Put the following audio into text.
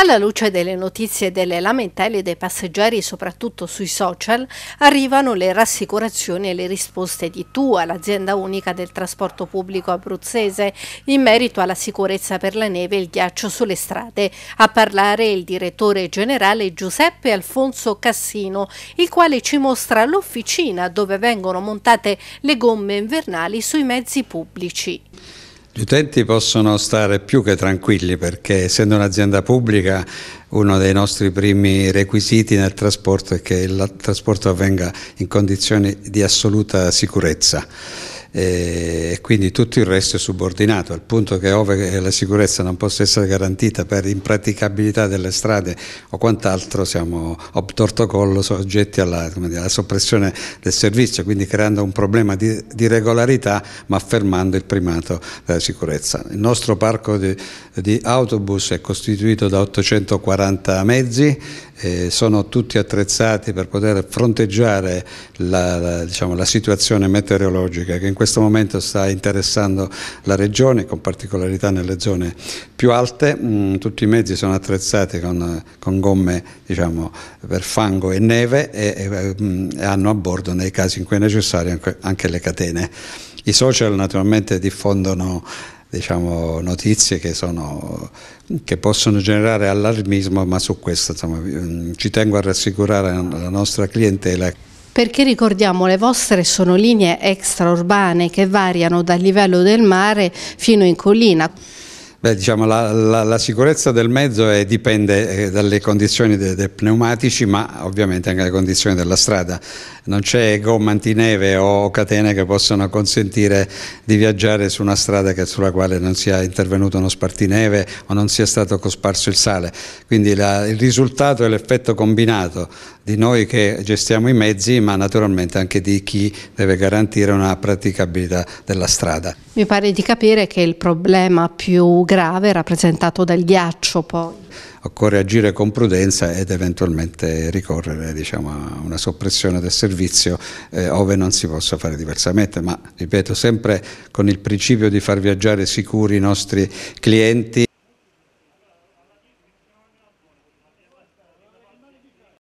Alla luce delle notizie e delle lamentele dei passeggeri, soprattutto sui social, arrivano le rassicurazioni e le risposte di TUA, l'azienda unica del trasporto pubblico abruzzese, in merito alla sicurezza per la neve e il ghiaccio sulle strade. A parlare il direttore generale Giuseppe Alfonso Cassino, il quale ci mostra l'officina dove vengono montate le gomme invernali sui mezzi pubblici. Gli utenti possono stare più che tranquilli perché essendo un'azienda pubblica uno dei nostri primi requisiti nel trasporto è che il trasporto avvenga in condizioni di assoluta sicurezza. Eh, e quindi tutto il resto è subordinato, al punto che ove la sicurezza non possa essere garantita per impraticabilità delle strade o quant'altro siamo obtorto collo soggetti alla, dire, alla, soppressione del servizio, quindi creando un problema di, di, regolarità ma affermando il primato della eh, sicurezza. Il nostro parco di, di autobus è costituito da 840 mezzi, eh, sono tutti attrezzati per poter fronteggiare la, la, diciamo, la, situazione meteorologica che in questo momento sta interessando la regione, con particolarità nelle zone più alte. Mm, tutti i mezzi sono attrezzati con, con gomme diciamo, per fango e neve e, e, mm, e hanno a bordo nei casi in cui è necessario anche, anche le catene. I social naturalmente diffondono diciamo, notizie che, sono, che, possono generare allarmismo, ma su questo insomma, mm, ci tengo a rassicurare la nostra clientela perché ricordiamo le vostre sono linee extraurbane che variano dal livello del mare fino in collina. Beh, diciamo, la, la, la, sicurezza del mezzo è, dipende eh, dalle condizioni dei, de pneumatici, ma ovviamente anche dalle condizioni della strada. Non c'è gomma antineve o catene che possano consentire di viaggiare su una strada che, sulla quale non sia intervenuto uno spartineve o non sia stato cosparso il sale. Quindi la, il risultato è l'effetto combinato di noi che gestiamo i mezzi, ma naturalmente anche di chi deve garantire una praticabilità della strada. Mi pare di capire che il problema più grave rappresentato dal ghiaccio poi. Occorre agire con prudenza ed eventualmente ricorrere diciamo, a una soppressione del servizio eh, ove non si possa fare diversamente, ma ripeto sempre con il principio di far viaggiare sicuri i nostri clienti.